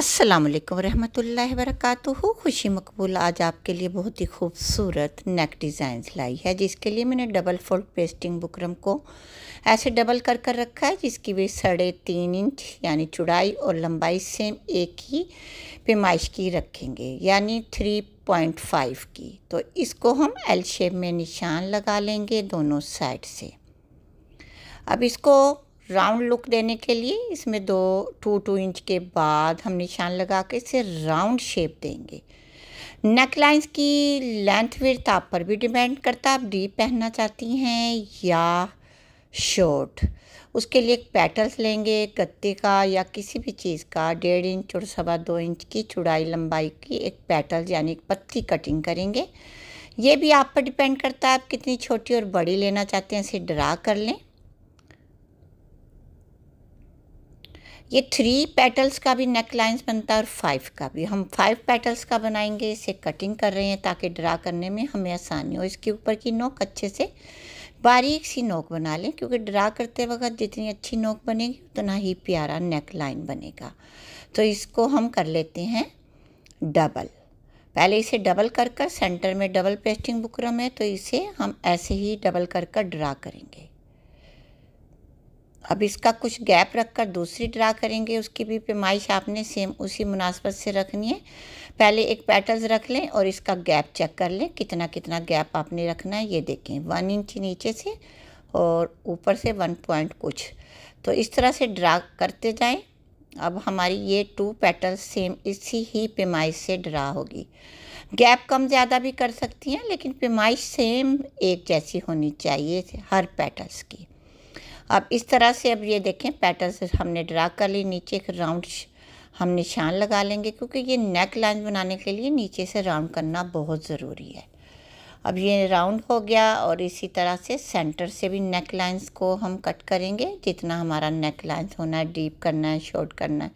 अस्सलाम वालेकुम रहमतुल्लाहि वरकatuhu खुशी मकबूल आज आपके लिए बहुत ही खूबसूरत नेक डिज़ाइंस लाई है जिसके लिए मैंने डबल फोल्ड पेस्टिंग बुकरम को ऐसे डबल कर कर रखा है जिसकी वे साढ़े तीन इंच यानी चौड़ाई और लंबाई सेम एक ही पेमाइश की रखेंगे यानी थ्री पॉइंट फाइव की तो इसको हम एल शेप में निशान लगा लेंगे दोनों साइड से अब इसको राउंड लुक देने के लिए इसमें दो टू टू इंच के बाद हम निशान लगा के इसे राउंड शेप देंगे नेक लाइन्स की लेंथ विर्थ आप पर भी डिपेंड करता आप डीप पहनना चाहती हैं या शॉर्ट उसके लिए एक पैटल्स लेंगे गत्ते का या किसी भी चीज़ का डेढ़ इंच और सवा दो इंच की चौड़ाई लंबाई की एक पैटल यानी एक पत्ती कटिंग करेंगे ये भी आप पर डिपेंड करता है आप कितनी छोटी और बड़ी लेना चाहते हैं इसे ड्रा कर लें ये थ्री पेटल्स का भी नेक लाइन्स बनता है और फाइव का भी हम फाइव पेटल्स का बनाएंगे इसे कटिंग कर रहे हैं ताकि ड्रा करने में हमें आसानी हो इसके ऊपर की नोक अच्छे से बारीक सी नोक बना लें क्योंकि ड्रा करते वक्त जितनी अच्छी नोक बनेगी उतना ही प्यारा नेक लाइन बनेगा तो इसको हम कर लेते हैं डबल पहले इसे डबल कर कर सेंटर में डबल पेस्टिंग बुकरम है तो इसे हम ऐसे ही डबल कर कर ड्रा करेंगे अब इसका कुछ गैप रखकर दूसरी ड्रा करेंगे उसकी भी पेमाइश आपने सेम उसी मुनासबत से रखनी है पहले एक पैटर्न रख लें और इसका गैप चेक कर लें कितना कितना गैप आपने रखना है ये देखें वन इंच नीचे से और ऊपर से वन पॉइंट कुछ तो इस तरह से ड्रा करते जाएं अब हमारी ये टू पैटर्न सेम इसी ही पेमाइश से ड्रा होगी गैप कम ज़्यादा भी कर सकती हैं लेकिन पेमाइश सेम एक जैसी होनी चाहिए हर पैटर्न्स की अब इस तरह से अब ये देखें पैटर्न हमने ड्रा कर ली नीचे एक राउंड हम निशान लगा लेंगे क्योंकि ये नेक लाइन बनाने के लिए नीचे से राउंड करना बहुत ज़रूरी है अब ये राउंड हो गया और इसी तरह से सेंटर से भी नेक लाइंस को हम कट करेंगे जितना हमारा नेक लाइंस होना है डीप करना है शॉर्ट करना है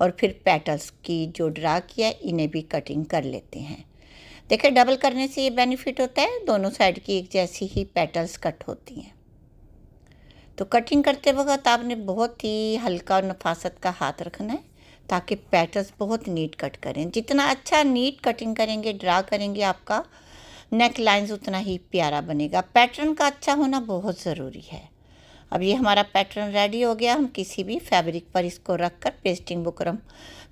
और फिर पेटल्स की जो ड्रा किया इन्हें भी कटिंग कर लेते हैं देखिए डबल करने से ये बेनिफिट होता है दोनों साइड की एक जैसी ही पेटल्स कट होती हैं तो कटिंग करते वक्त आपने बहुत ही हल्का नफासत का हाथ रखना है ताकि पैटर्स बहुत नीट कट करें जितना अच्छा नीट कटिंग करेंगे ड्रा करेंगे आपका नेक लाइंस उतना ही प्यारा बनेगा पैटर्न का अच्छा होना बहुत ज़रूरी है अब ये हमारा पैटर्न रेडी हो गया हम किसी भी फैब्रिक पर इसको रख कर पेस्टिंग बुकरम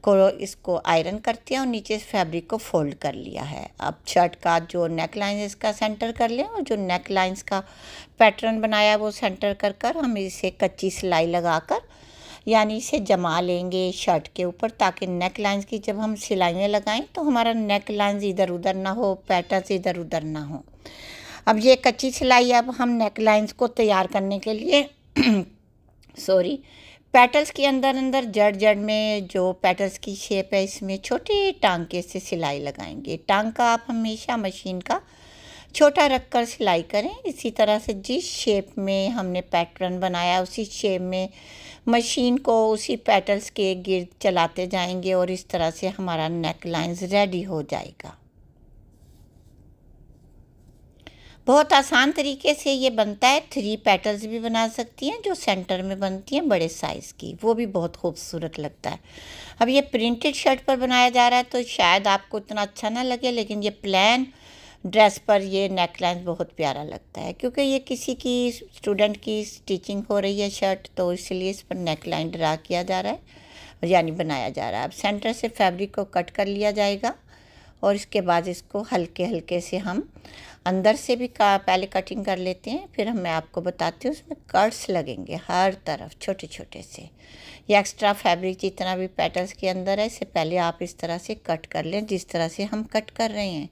को इसको आयरन करते हैं और नीचे इस फैब्रिक को फोल्ड कर लिया है अब शर्ट का जो नेक लाइन इसका सेंटर कर लें और जो नेक लाइंस का पैटर्न बनाया वो सेंटर कर कर हम इसे कच्ची सिलाई लगा कर यानी इसे जमा लेंगे शर्ट के ऊपर ताकि नेक लाइंस की जब हम सिलाइयाँ लगाएं तो हमारा नेक लाइंस इधर उधर ना हो पैटर्न इधर उधर ना हो अब ये कच्ची सिलाई अब हम नेक लाइन्स को तैयार करने के लिए सॉरी पेटल्स के अंदर अंदर जड़ जड़ में जो पेटल्स की शेप है इसमें छोटे टांके से सिलाई लगाएंगे टांका आप हमेशा मशीन का छोटा रखकर सिलाई करें इसी तरह से जिस शेप में हमने पैटर्न बनाया उसी शेप में मशीन को उसी पेटल्स के गिर्द चलाते जाएंगे और इस तरह से हमारा नेक लाइंस रेडी हो जाएगा बहुत आसान तरीके से ये बनता है थ्री पेटल्स भी बना सकती हैं जो सेंटर में बनती हैं बड़े साइज़ की वो भी बहुत खूबसूरत लगता है अब ये प्रिंटेड शर्ट पर बनाया जा रहा है तो शायद आपको इतना अच्छा ना लगे लेकिन ये प्लान ड्रेस पर ये नेक लाइन बहुत प्यारा लगता है क्योंकि ये किसी की स्टूडेंट की स्टिचिंग हो रही है शर्ट तो इसलिए इस पर नेक लाइन ड्रा किया जा रहा है यानी बनाया जा रहा है अब सेंटर से फैब्रिक को कट कर लिया जाएगा और इसके बाद इसको हल्के हल्के से हम अंदर से भी का पहले कटिंग कर लेते हैं फिर हम मैं आपको बताती हूँ उसमें कर्ट्स लगेंगे हर तरफ छोटे छोटे से या एक्स्ट्रा फैब्रिक जितना भी पैटर्न्स के अंदर है इससे पहले आप इस तरह से कट कर लें जिस तरह से हम कट कर रहे हैं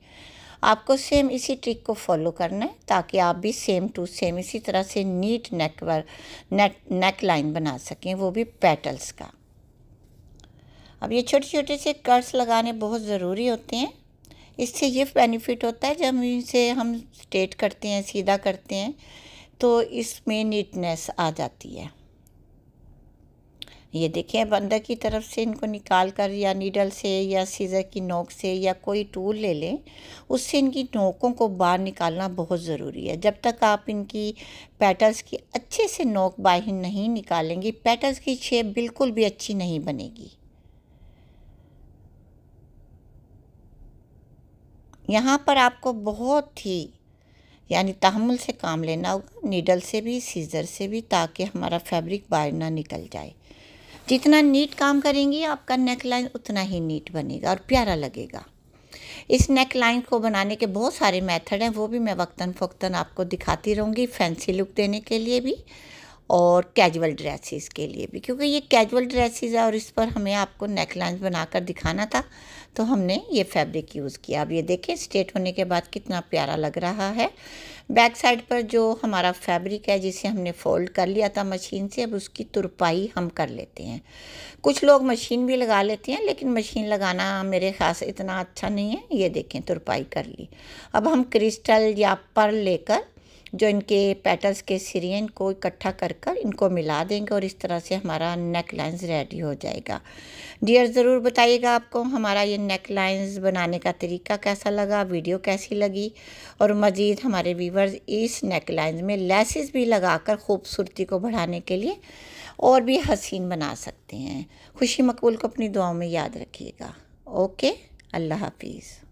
आपको सेम इसी ट्रिक को फॉलो करना है ताकि आप भी सेम टू सेम इसी तरह से नीट नेकवर नेक नेक लाइन बना सकें वो भी पैटल्स का अब ये छोटे छोटे से कर्स लगाने बहुत ज़रूरी होते हैं इससे ये बेनिफिट होता है जब इसे हम स्ट्रेट करते हैं सीधा करते हैं तो इसमें नीटनेस आ जाती है ये देखें बंदर की तरफ से इनको निकाल कर या नीडल से या सीज़र की नोक से या कोई टूल ले लें उससे इनकी नोकों को बाहर निकालना बहुत ज़रूरी है जब तक आप इनकी पैटर्स की अच्छे से नोक बाहर नहीं निकालेंगी पैटर्स की शेप बिल्कुल भी अच्छी नहीं बनेगी यहाँ पर आपको बहुत ही यानी तहमुल से काम लेना होगा नीडल से भी सीज़र से भी ताकि हमारा फैब्रिक बाहर ना निकल जाए जितना नीट काम करेंगी आपका नेक लाइन उतना ही नीट बनेगा और प्यारा लगेगा इस नेक लाइन को बनाने के बहुत सारे मेथड हैं वो भी मैं वक्ता फ़ोक्ता आपको दिखाती रहूँगी फैंसी लुक देने के लिए भी और कैजुअल ड्रेसेस के लिए भी क्योंकि ये कैजुअल ड्रेसेस है और इस पर हमें आपको नेक लाइन बनाकर दिखाना था तो हमने ये फैब्रिक यूज़ किया अब ये देखें स्ट्रेट होने के बाद कितना प्यारा लग रहा है बैक साइड पर जो हमारा फैब्रिक है जिसे हमने फोल्ड कर लिया था मशीन से अब उसकी तुरपाई हम कर लेते हैं कुछ लोग मशीन भी लगा लेते हैं लेकिन मशीन लगाना मेरे ख्याल इतना अच्छा नहीं है ये देखें तुरपाई कर ली अब हम क्रिस्टल या पर लेकर जो इनके पेटल्स के सिरियन को इकट्ठा कर कर इनको मिला देंगे और इस तरह से हमारा नेक लाइन्स रेडी हो जाएगा डियर ज़रूर बताइएगा आपको हमारा ये नेक लाइन्स बनाने का तरीका कैसा लगा वीडियो कैसी लगी और मज़ीद हमारे व्यूवर्स इस नेक लाइन्स में लेसिस भी लगाकर खूबसूरती को बढ़ाने के लिए और भी हसीन बना सकते हैं खुशी मकबूल को अपनी दुआओं में याद रखिएगा ओके अल्लाह हाफिज़